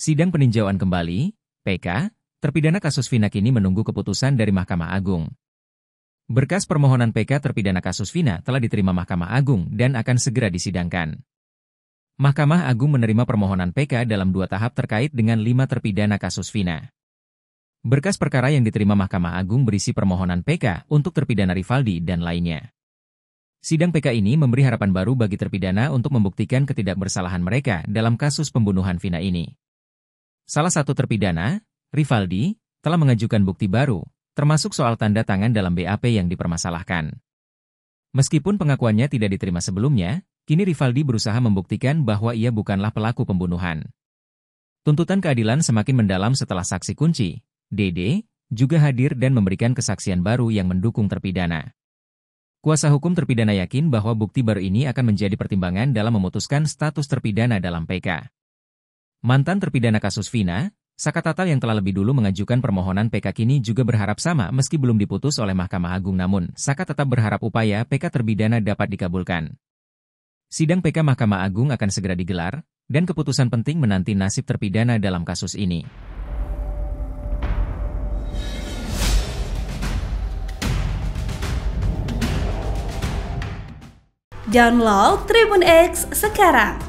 Sidang peninjauan kembali, PK, terpidana kasus Vina kini menunggu keputusan dari Mahkamah Agung. Berkas permohonan PK terpidana kasus Vina telah diterima Mahkamah Agung dan akan segera disidangkan. Mahkamah Agung menerima permohonan PK dalam dua tahap terkait dengan lima terpidana kasus Vina. Berkas perkara yang diterima Mahkamah Agung berisi permohonan PK untuk terpidana Rivaldi dan lainnya. Sidang PK ini memberi harapan baru bagi terpidana untuk membuktikan ketidakbersalahan mereka dalam kasus pembunuhan Vina ini. Salah satu terpidana, Rivaldi, telah mengajukan bukti baru, termasuk soal tanda tangan dalam BAP yang dipermasalahkan. Meskipun pengakuannya tidak diterima sebelumnya, kini Rivaldi berusaha membuktikan bahwa ia bukanlah pelaku pembunuhan. Tuntutan keadilan semakin mendalam setelah saksi kunci, Dede, juga hadir dan memberikan kesaksian baru yang mendukung terpidana. Kuasa hukum terpidana yakin bahwa bukti baru ini akan menjadi pertimbangan dalam memutuskan status terpidana dalam PK. Mantan terpidana kasus Vina, Saka Tatal yang telah lebih dulu mengajukan permohonan PK kini juga berharap sama meski belum diputus oleh Mahkamah Agung namun Saka tetap berharap upaya PK terpidana dapat dikabulkan. Sidang PK Mahkamah Agung akan segera digelar, dan keputusan penting menanti nasib terpidana dalam kasus ini. Download Tribun X sekarang